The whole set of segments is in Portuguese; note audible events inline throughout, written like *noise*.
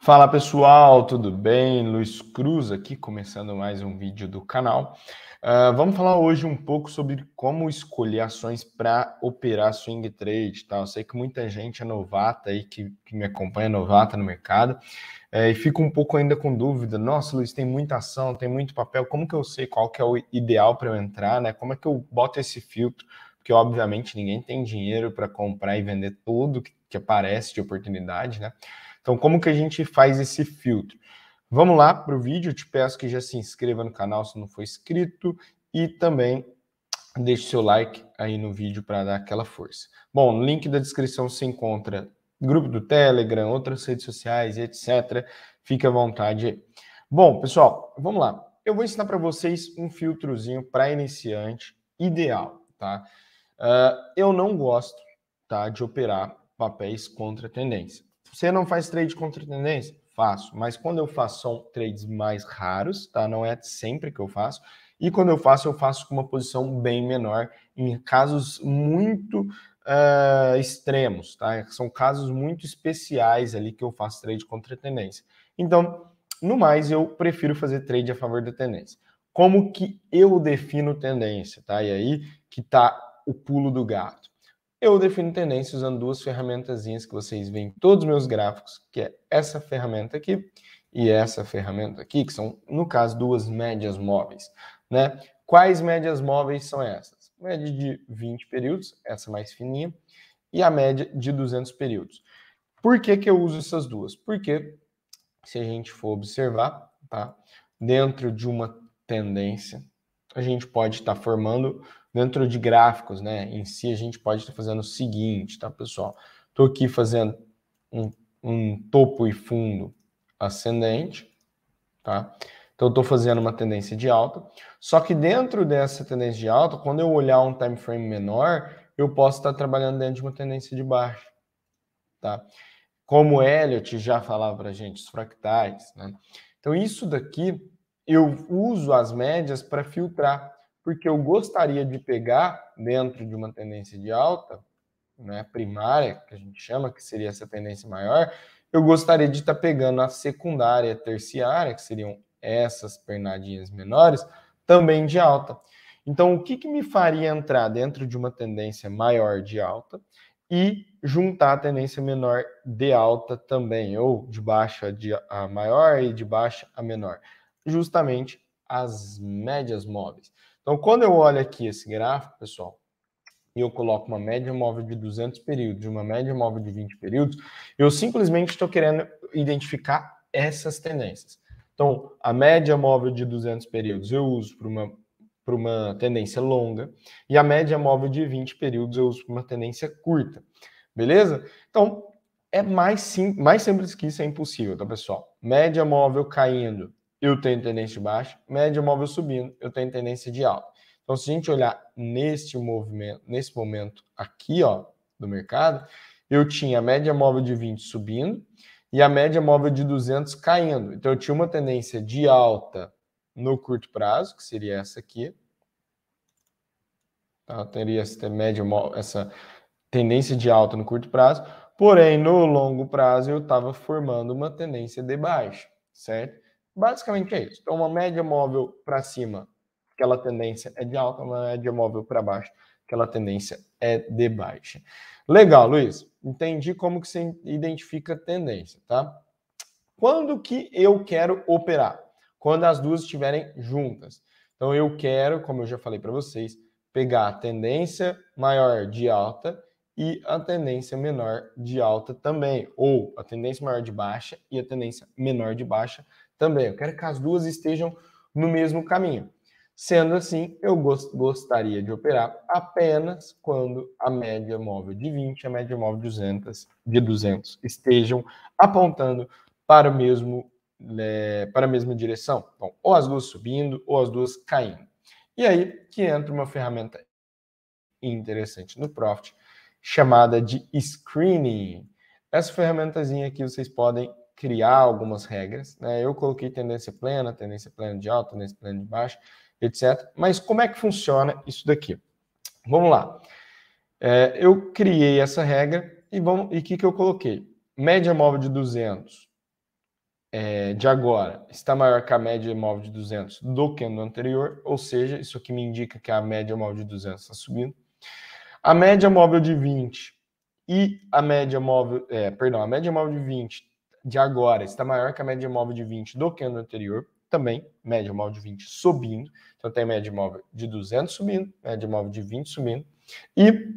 Fala pessoal, tudo bem? Luiz Cruz aqui, começando mais um vídeo do canal. Uh, vamos falar hoje um pouco sobre como escolher ações para operar swing trade. Tá? Eu sei que muita gente é novata aí, que, que me acompanha, é novata no mercado, é, e fica um pouco ainda com dúvida. Nossa, Luiz, tem muita ação, tem muito papel, como que eu sei qual que é o ideal para eu entrar? Né? Como é que eu boto esse filtro? Porque, obviamente, ninguém tem dinheiro para comprar e vender tudo que, que aparece de oportunidade, né? Então, como que a gente faz esse filtro? Vamos lá para o vídeo, te peço que já se inscreva no canal se não for inscrito e também deixe seu like aí no vídeo para dar aquela força. Bom, no link da descrição se encontra grupo do Telegram, outras redes sociais, etc. Fique à vontade aí. Bom, pessoal, vamos lá. Eu vou ensinar para vocês um filtrozinho para iniciante ideal, tá? Uh, eu não gosto tá, de operar papéis contra tendência. Você não faz trade contra tendência? Faço, mas quando eu faço são trades mais raros, tá? Não é sempre que eu faço. E quando eu faço, eu faço com uma posição bem menor, em casos muito uh, extremos, tá? São casos muito especiais ali que eu faço trade contra tendência. Então, no mais, eu prefiro fazer trade a favor da tendência. Como que eu defino tendência, tá? E aí que tá o pulo do gato. Eu defino tendência usando duas ferramentazinhas que vocês veem em todos os meus gráficos, que é essa ferramenta aqui e essa ferramenta aqui, que são, no caso, duas médias móveis. Né? Quais médias móveis são essas? Média de 20 períodos, essa mais fininha, e a média de 200 períodos. Por que, que eu uso essas duas? Porque, se a gente for observar, tá? dentro de uma tendência, a gente pode estar tá formando dentro de gráficos, né? Em si, a gente pode estar fazendo o seguinte, tá, pessoal? Estou aqui fazendo um, um, topo e fundo ascendente, tá? Então, estou fazendo uma tendência de alta. Só que dentro dessa tendência de alta, quando eu olhar um time frame menor, eu posso estar trabalhando dentro de uma tendência de baixa, tá? Como Elliot já falava para gente, os fractais, né? Então, isso daqui, eu uso as médias para filtrar porque eu gostaria de pegar dentro de uma tendência de alta, né, primária, que a gente chama, que seria essa tendência maior, eu gostaria de estar tá pegando a secundária, a terciária, que seriam essas pernadinhas menores, também de alta. Então, o que, que me faria entrar dentro de uma tendência maior de alta e juntar a tendência menor de alta também, ou de baixa a maior e de baixa a menor? Justamente as médias móveis. Então, quando eu olho aqui esse gráfico, pessoal, e eu coloco uma média móvel de 200 períodos, uma média móvel de 20 períodos, eu simplesmente estou querendo identificar essas tendências. Então, a média móvel de 200 períodos eu uso para uma, para uma tendência longa, e a média móvel de 20 períodos eu uso para uma tendência curta. Beleza? Então, é mais, sim, mais simples que isso é impossível, tá, pessoal? Média móvel caindo eu tenho tendência de baixa, média móvel subindo, eu tenho tendência de alta. Então, se a gente olhar neste movimento, nesse momento aqui, ó, do mercado, eu tinha a média móvel de 20 subindo e a média móvel de 200 caindo. Então, eu tinha uma tendência de alta no curto prazo, que seria essa aqui. Tá, eu Teria essa média móvel, essa tendência de alta no curto prazo. Porém, no longo prazo, eu estava formando uma tendência de baixa, certo? Basicamente é isso. Então, uma média móvel para cima, aquela tendência é de alta, uma média móvel para baixo, aquela tendência é de baixa. Legal, Luiz. Entendi como que você identifica tendência, tá? Quando que eu quero operar? Quando as duas estiverem juntas. Então, eu quero, como eu já falei para vocês, pegar a tendência maior de alta e a tendência menor de alta também, ou a tendência maior de baixa e a tendência menor de baixa também. Eu quero que as duas estejam no mesmo caminho. Sendo assim, eu gost gostaria de operar apenas quando a média móvel de 20 e a média móvel de 200, de 200 estejam apontando para, o mesmo, né, para a mesma direção. Bom, ou as duas subindo ou as duas caindo. E aí que entra uma ferramenta interessante no Profit, chamada de Screening. Essa ferramentazinha aqui vocês podem criar algumas regras. Né? Eu coloquei tendência plena, tendência plena de alta, tendência plena de baixa, etc. Mas como é que funciona isso daqui? Vamos lá. É, eu criei essa regra e o e que, que eu coloquei? Média móvel de 200 é, de agora está maior que a média móvel de 200 do que no anterior, ou seja, isso aqui me indica que a média móvel de 200 está subindo. A média móvel de 20 e a média móvel, é, perdão, a média móvel de 20 de agora está maior que a média móvel de 20 do que ano anterior, também média móvel de 20 subindo. Então tem média móvel de 200 subindo, média móvel de 20 subindo. E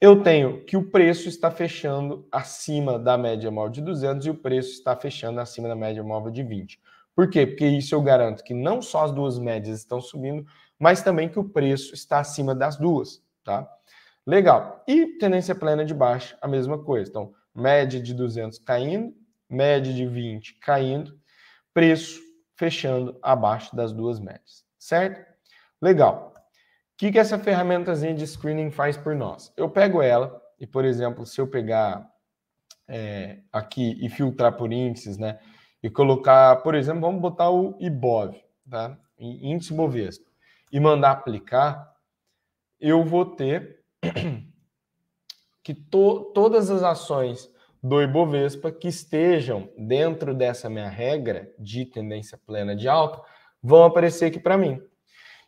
eu tenho que o preço está fechando acima da média móvel de 200 e o preço está fechando acima da média móvel de 20. Por quê? Porque isso eu garanto que não só as duas médias estão subindo, mas também que o preço está acima das duas, tá? Legal. E tendência plena de baixa, a mesma coisa. Então, média de 200 caindo, média de 20 caindo, preço fechando abaixo das duas médias, certo? Legal. O que, que essa ferramentazinha de screening faz por nós? Eu pego ela e, por exemplo, se eu pegar é, aqui e filtrar por índices, né? E colocar, por exemplo, vamos botar o IBOV, tá? Índice Bovespa, e mandar aplicar, eu vou ter *clears throat* que to todas as ações do Ibovespa que estejam dentro dessa minha regra de tendência plena de alta vão aparecer aqui para mim.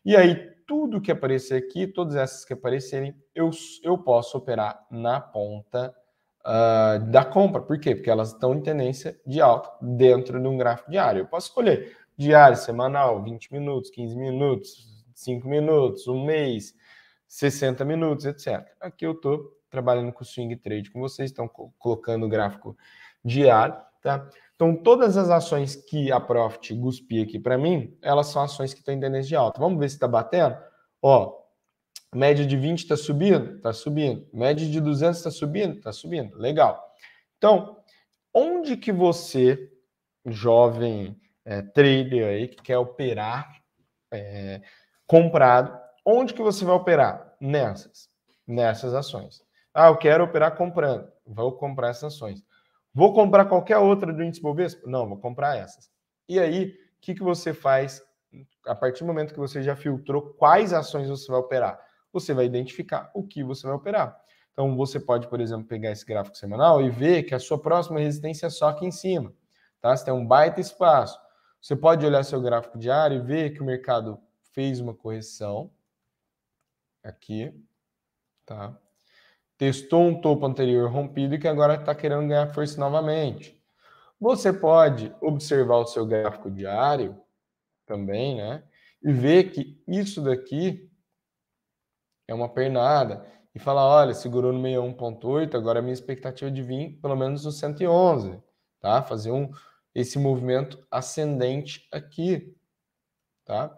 E aí, tudo que aparecer aqui, todas essas que aparecerem, eu, eu posso operar na ponta uh, da compra. Por quê? Porque elas estão em tendência de alta dentro de um gráfico diário. Eu posso escolher diário, semanal, 20 minutos, 15 minutos, 5 minutos, um mês, 60 minutos, etc. Aqui eu estou trabalhando com swing trade com vocês, estão colocando o gráfico diário, tá? Então, todas as ações que a Profit guspi aqui para mim, elas são ações que estão em tendência de alta. Vamos ver se está batendo? Ó, média de 20 está subindo? Está subindo. Média de 200 está subindo? Está subindo. Legal. Então, onde que você, jovem é, trader aí, que quer operar é, comprado, onde que você vai operar? Nessas. Nessas ações. Ah, eu quero operar comprando. Vou comprar essas ações. Vou comprar qualquer outra do índice Bovespa? Não, vou comprar essas. E aí, o que, que você faz a partir do momento que você já filtrou quais ações você vai operar? Você vai identificar o que você vai operar. Então, você pode, por exemplo, pegar esse gráfico semanal e ver que a sua próxima resistência é só aqui em cima. Tá? Você tem um baita espaço. Você pode olhar seu gráfico diário e ver que o mercado fez uma correção aqui, tá? testou um topo anterior rompido e que agora está querendo ganhar força novamente. Você pode observar o seu gráfico diário também, né? E ver que isso daqui é uma pernada. E falar, olha, segurou no 61.8, agora a minha expectativa é de vir pelo menos no 111, tá? Fazer um, esse movimento ascendente aqui, tá?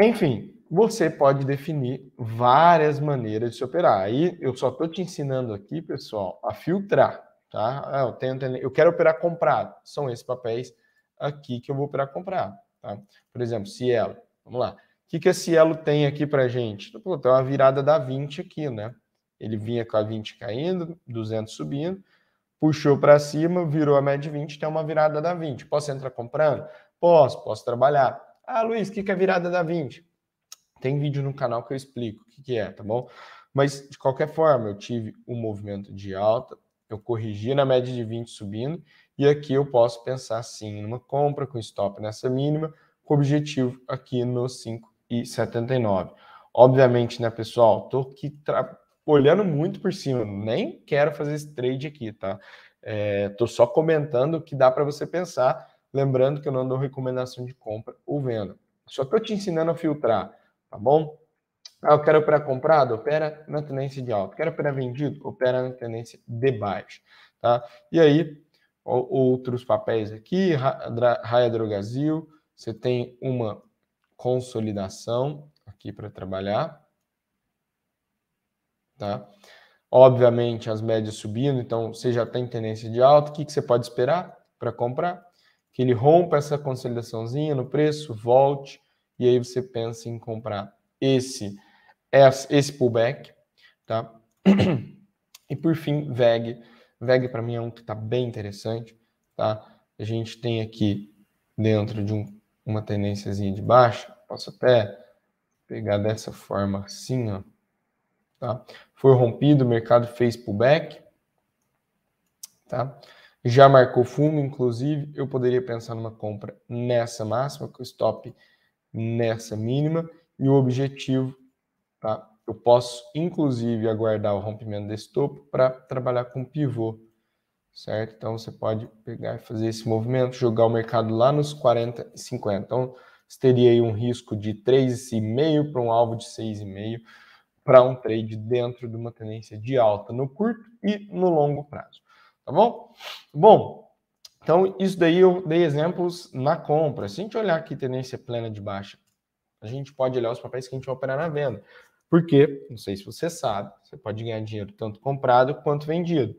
Enfim, você pode definir várias maneiras de se operar. Aí eu só estou te ensinando aqui, pessoal, a filtrar, tá? Ah, eu, tenho, eu quero operar comprado. São esses papéis aqui que eu vou operar comprado, tá? Por exemplo, Cielo. Vamos lá. O que, que a Cielo tem aqui para gente? Então, pô, tem uma virada da 20 aqui, né? Ele vinha com a 20 caindo, 200 subindo, puxou para cima, virou a média de 20, tem uma virada da 20. Posso entrar comprando? Posso, posso trabalhar. Ah, Luiz, o que, que é virada da 20? Tem vídeo no canal que eu explico o que, que é, tá bom? Mas, de qualquer forma, eu tive um movimento de alta, eu corrigi na média de 20 subindo, e aqui eu posso pensar sim numa compra com stop nessa mínima, com objetivo aqui no 5,79. Obviamente, né, pessoal, tô aqui tra... olhando muito por cima, nem quero fazer esse trade aqui, tá? É, tô só comentando o que dá para você pensar, lembrando que eu não dou recomendação de compra vendo. Só estou te ensinando a filtrar, tá bom? Ah, eu quero para comprado, opera na tendência de alta. Quero para vendido, opera na tendência de baixo, tá? E aí, outros papéis aqui, Raia Drogazil, você tem uma consolidação aqui para trabalhar, tá? Obviamente, as médias subindo, então você já tem tendência de alta. O que, que você pode esperar para comprar? que ele rompa essa consolidaçãozinha no preço, volte, e aí você pensa em comprar esse, esse pullback, tá? *clears throat* E por fim, VEG. VEG para mim é um que está bem interessante, tá? A gente tem aqui dentro de um, uma tendênciazinha de baixa, posso até pegar dessa forma assim, ó. Tá? Foi rompido, o mercado fez pullback, tá? já marcou fundo, inclusive, eu poderia pensar numa compra nessa máxima, com stop nessa mínima, e o objetivo, tá? Eu posso, inclusive, aguardar o rompimento desse topo para trabalhar com pivô, certo? Então, você pode pegar e fazer esse movimento, jogar o mercado lá nos 40 e 50. Então, você teria aí um risco de 3,5 para um alvo de 6,5 para um trade dentro de uma tendência de alta no curto e no longo prazo tá bom? Bom, então isso daí eu dei exemplos na compra. Se a gente olhar aqui tendência plena de baixa, a gente pode olhar os papéis que a gente vai operar na venda. Porque, não sei se você sabe, você pode ganhar dinheiro tanto comprado quanto vendido.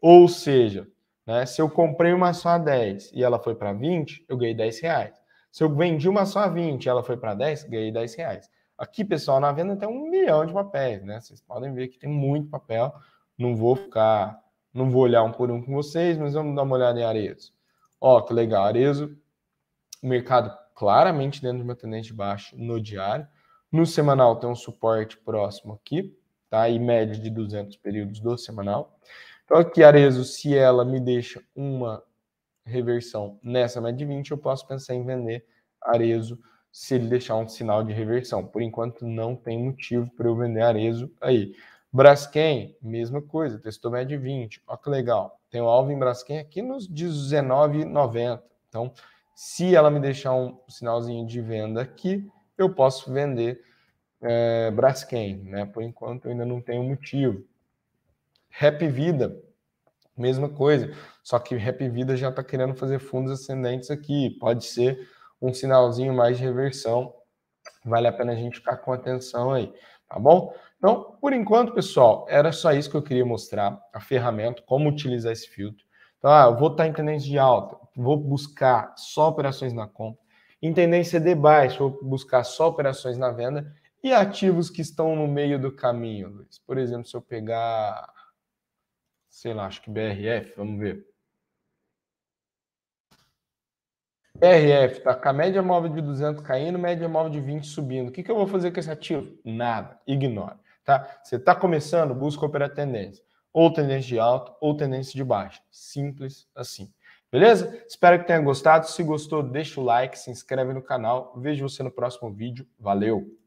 Ou seja, né, se eu comprei uma só a 10 e ela foi para 20, eu ganhei 10 reais. Se eu vendi uma só a 20 e ela foi para 10, ganhei 10 reais. Aqui, pessoal, na venda tem um milhão de papéis, né? Vocês podem ver que tem muito papel. Não vou ficar não vou olhar um por um com vocês, mas vamos dar uma olhada em Arezo. Ó, que legal, Arezo, o mercado claramente dentro de uma tendência de baixo no diário. No semanal tem um suporte próximo aqui, tá? E média de 200 períodos do semanal. Então aqui, Arezo, se ela me deixa uma reversão nessa média de 20, eu posso pensar em vender Arezo se ele deixar um sinal de reversão. Por enquanto, não tem motivo para eu vender Arezo aí. Braskem, mesma coisa, testou média de 20. Olha que legal. Tem o alvo em Braskem aqui nos 19,90. Então, se ela me deixar um sinalzinho de venda aqui, eu posso vender é, Braskem, né? Por enquanto, eu ainda não tenho motivo. Rap Vida, mesma coisa. Só que Rap Vida já está querendo fazer fundos ascendentes aqui. Pode ser um sinalzinho mais de reversão. Vale a pena a gente ficar com atenção aí tá bom? Então, por enquanto, pessoal, era só isso que eu queria mostrar, a ferramenta, como utilizar esse filtro. Então, ah, eu vou estar em tendência de alta, vou buscar só operações na compra. Em tendência de baixo, vou buscar só operações na venda. E ativos que estão no meio do caminho, Luiz. Por exemplo, se eu pegar, sei lá, acho que BRF, vamos ver. RF, tá com a média móvel de 200 caindo, média móvel de 20 subindo. O que, que eu vou fazer com esse ativo? Nada, ignora. Tá? Você está começando, busca operar tendência. Ou tendência de alta, ou tendência de baixa. Simples assim. Beleza? Espero que tenha gostado. Se gostou, deixa o like, se inscreve no canal. Vejo você no próximo vídeo. Valeu!